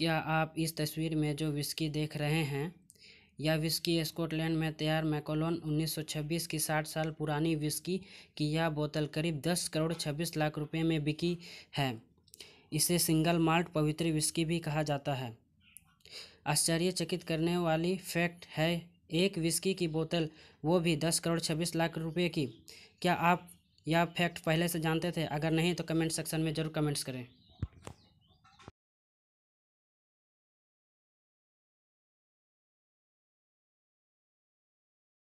क्या आप इस तस्वीर में जो विस्की देख रहे हैं यह विस्की स्कॉटलैंड में तैयार मैकोलोन 1926 की 60 साल पुरानी विस्की की यह बोतल करीब 10 करोड़ 26 लाख रुपए में बिकी है इसे सिंगल माल्ट पवित्र विस्की भी कहा जाता है आश्चर्यचकित करने वाली फैक्ट है एक विस्की की बोतल वो भी 10 करोड़ 26 लाख रुपए की क्या आप यह फैक्ट पहले से जानते थे अगर नहीं तो कमेंट सेक्शन में ज़रूर कमेंट्स करें